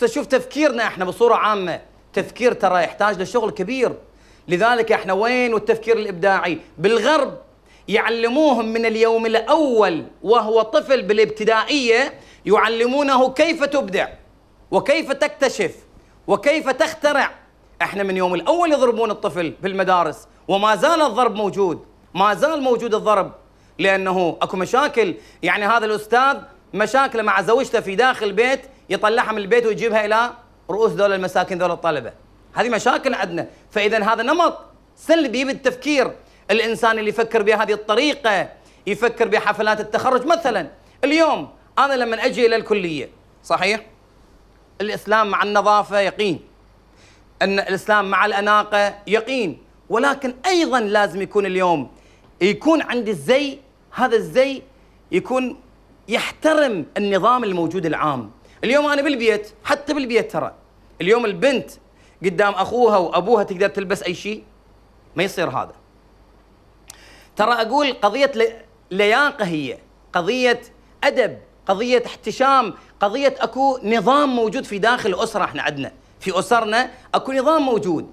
فشوف تفكيرنا احنا بصوره عامه تفكير ترى يحتاج لشغل كبير لذلك احنا وين والتفكير الابداعي بالغرب يعلموهم من اليوم الاول وهو طفل بالابتدائيه يعلمونه كيف تبدع وكيف تكتشف وكيف تخترع احنا من يوم الاول يضربون الطفل بالمدارس وما زال الضرب موجود ما زال موجود الضرب لانه اكو مشاكل يعني هذا الاستاذ مشاكله مع زوجته في داخل البيت يطلعها من البيت ويجيبها الى رؤوس ذول المساكين ذول الطلبه هذه مشاكل عندنا فاذا هذا نمط سلبي بالتفكير الانسان اللي يفكر بهذه الطريقه يفكر بحفلات التخرج مثلا اليوم انا لما اجي الى الكليه صحيح الاسلام مع النظافه يقين ان الاسلام مع الاناقه يقين ولكن ايضا لازم يكون اليوم يكون عندي الزي هذا الزي يكون يحترم النظام الموجود العام اليوم انا بالبيت حتى بالبيت ترى اليوم البنت قدام اخوها وابوها تقدر تلبس اي شيء ما يصير هذا ترى اقول قضيه لياقه هي قضيه ادب قضيه احتشام قضيه اكو نظام موجود في داخل الاسره احنا عندنا في اسرنا اكو نظام موجود